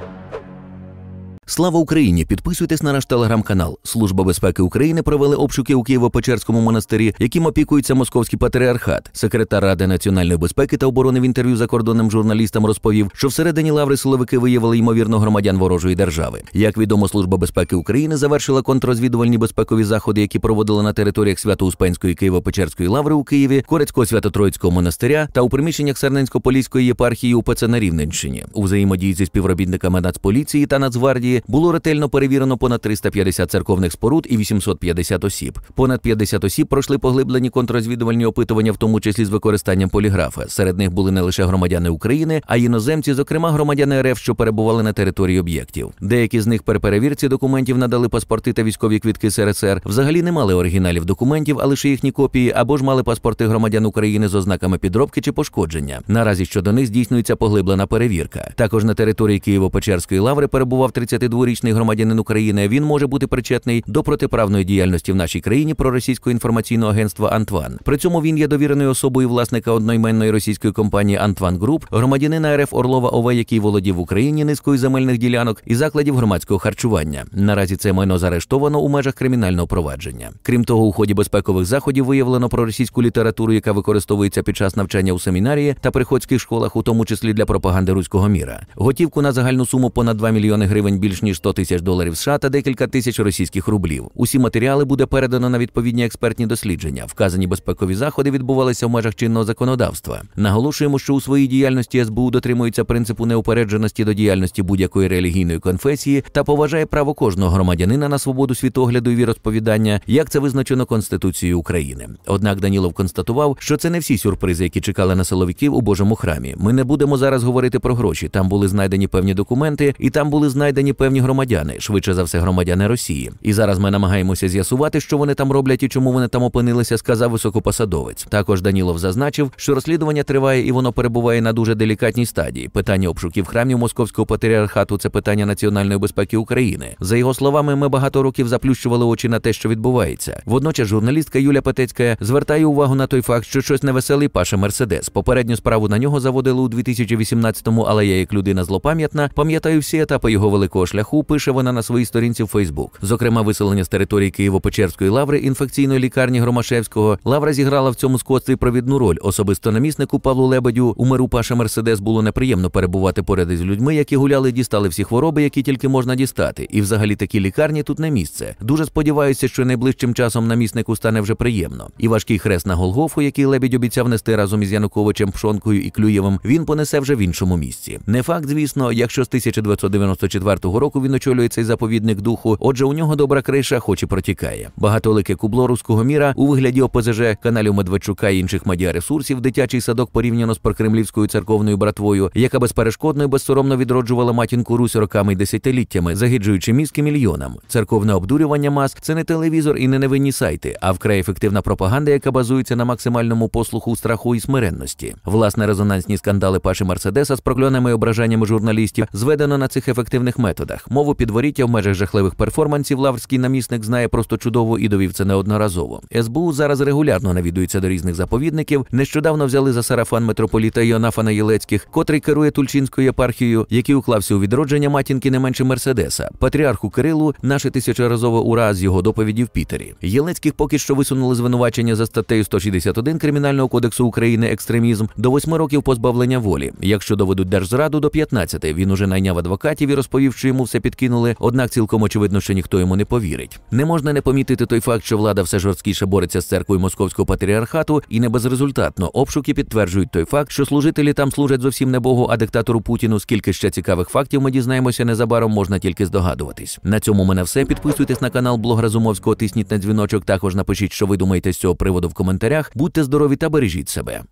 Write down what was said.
you Слава Україні! Підписуйтесь на наш телеграм-канал. Служба безпеки України провели обшуки у Києво-Печерському монастирі, яким опікується Московський патріархат. Секретар Ради національної безпеки та оборони в інтерв'ю закордонним журналістам розповів, що всередині лаври силовики виявили ймовірно громадян ворожої держави. Як відомо, служба безпеки України завершила контррозвідувальні безпекові заходи, які проводили на територіях Свято-Успенської Києво-Печерської лаври у Києві, Корецького свято-троїцького монастиря та у приміщеннях Серненсько-Поліської єпархії УПЦ на Рівненщині. У взаємодії зі співробітниками Нацполіції та Нацгвардії було ретельно перевірено понад 350 церковних споруд і 850 осіб. Понад 50 осіб пройшли поглиблені контррозвідувальні опитування, в тому числі з використанням поліграфа. Серед них були не лише громадяни України, а й іноземці, зокрема громадяни РФ, що перебували на території об'єктів. Деякі з них при перевірці документів надали паспорти та військові квітки СРСР. Взагалі не мали оригіналів документів, а лише їхні копії або ж мали паспорти громадян України з ознаками підробки чи пошкодження. Наразі щодо них здійснюється поглиблена перевірка. Також на території Києво-Печерської лаври перебував 30 22-річний громадянин України, він може бути причетний до протиправної діяльності в нашій країні проросійського інформаційного агентства Антван. При цьому він є довіреною особою власника одноіменної російської компанії Антван Груп, громадянина РФ Орлова ОВ, який володів в Україні низкою земельних ділянок і закладів громадського харчування. Наразі це майно заарештовано у межах кримінального провадження. Крім того, у ході безпекових заходів виявлено проросійську літературу, яка використовується під час навчання у семінарії та приходських школах, у тому числі для пропаганди руського міра. Готівку на загальну суму понад 2 мільйони гривень більше більш ніж 100 тисяч доларів США та декілька тисяч російських рублів. Усі матеріали буде передано на відповідні експертні дослідження. Вказані безпекові заходи відбувалися в межах чинного законодавства. Наголошуємо, що у своїй діяльності СБУ дотримується принципу неупередженості до діяльності будь-якої релігійної конфесії та поважає право кожного громадянина на свободу світогляду і розповідання, як це визначено Конституцією України. Однак Данілов констатував, що це не всі сюрпризи, які чекали на силовиків у Божому храмі. Ми не будемо зараз говорити про гроші. Там були знайдені певні документи, і там були знайдені певні громадяни, швидше за все, громадяни Росії. І зараз ми намагаємося з'ясувати, що вони там роблять і чому вони там опинилися, сказав високопосадовець. Також Данілов зазначив, що розслідування триває і воно перебуває на дуже делікатній стадії. Питання обшуків храмів московського патріархату це питання національної безпеки України. За його словами, ми багато років заплющували очі на те, що відбувається. Водночас, журналістка Юля Петецька звертає увагу на той факт, що щось невеселий Паша Мерседес. Попередню справу на нього заводили у 2018-му, але я як людина злопам'ятна, пам'ятаю всі етапи його великого шляху, пише вона на своїй сторінці в Фейсбук. Зокрема, виселення з території Києво-Печерської лаври інфекційної лікарні Громашевського лавра зіграла в цьому скотстві провідну роль. Особисто наміснику Павлу Лебедю у миру Паша Мерседес було неприємно перебувати поряд із людьми, які гуляли, дістали всі хвороби, які тільки можна дістати. І взагалі такі лікарні тут не місце. Дуже сподіваюся, що найближчим часом наміснику стане вже приємно. І важкий хрест на Голгофу, який лебідь обіцяв нести разом із Януковичем, Пшонкою і Клюєвим, він понесе вже в іншому місці. Не факт, звісно, якщо з 1994 року року він очолює цей заповідник духу. Отже, у нього добра криша, хоч і протікає. Багатолике кубло руського міра у вигляді ОПЗЖ, каналів Медведчука і інших медіаресурсів, дитячий садок порівняно з прокремлівською церковною братвою, яка безперешкодно і безсоромно відроджувала матінку Русь роками й десятиліттями, загиджуючи мізки мільйонам. Церковне обдурювання мас це не телевізор і не невинні сайти, а вкрай ефективна пропаганда, яка базується на максимальному послуху страху і смиренності. Власне резонансні скандали Паші Мерседеса з прокльонами і ображаннями журналістів зведено на цих ефективних методах кабінетах. Мову підворіття в межах жахливих перформансів лаврський намісник знає просто чудово і довів це неодноразово. СБУ зараз регулярно навідується до різних заповідників. Нещодавно взяли за сарафан митрополіта Йонафана Єлецьких, котрий керує Тульчинською єпархією, який уклався у відродження матінки не менше Мерседеса, патріарху Кирилу, наше тисячоразове ура з його доповіді в Пітері. Єлецьких поки що висунули звинувачення за статтею 161 кримінального кодексу України екстремізм до восьми років позбавлення волі. Якщо доведуть держзраду до 15, він уже найняв адвокатів і розповів, що йому йому все підкинули, однак цілком очевидно, що ніхто йому не повірить. Не можна не помітити той факт, що влада все жорсткіше бореться з церквою московського патріархату, і не безрезультатно обшуки підтверджують той факт, що служителі там служать зовсім не Богу, а диктатору Путіну. Скільки ще цікавих фактів ми дізнаємося незабаром, можна тільки здогадуватись. На цьому мене все. Підписуйтесь на канал Блог Разумовського, тисніть на дзвіночок. Також напишіть, що ви думаєте з цього приводу в коментарях. Будьте здорові та бережіть себе.